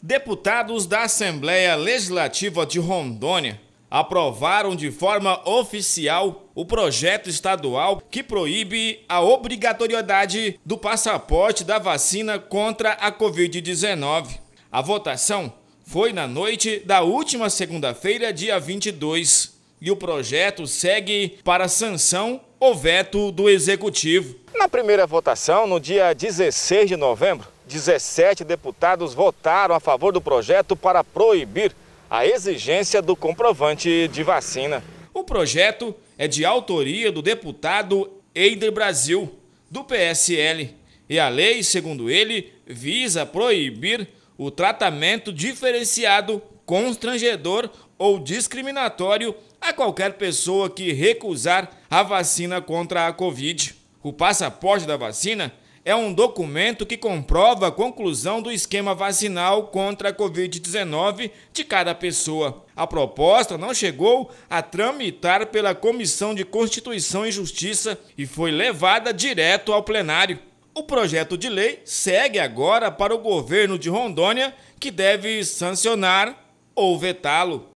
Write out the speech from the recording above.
Deputados da Assembleia Legislativa de Rondônia aprovaram de forma oficial o projeto estadual que proíbe a obrigatoriedade do passaporte da vacina contra a Covid-19. A votação foi na noite da última segunda-feira, dia 22, e o projeto segue para sanção ou veto do Executivo. Na primeira votação, no dia 16 de novembro, 17 deputados votaram a favor do projeto para proibir a exigência do comprovante de vacina. O projeto é de autoria do deputado Eider Brasil, do PSL, e a lei, segundo ele, visa proibir o tratamento diferenciado, constrangedor ou discriminatório a qualquer pessoa que recusar a vacina contra a Covid. O passaporte da vacina é um documento que comprova a conclusão do esquema vacinal contra a Covid-19 de cada pessoa. A proposta não chegou a tramitar pela Comissão de Constituição e Justiça e foi levada direto ao plenário. O projeto de lei segue agora para o governo de Rondônia, que deve sancionar ou vetá-lo.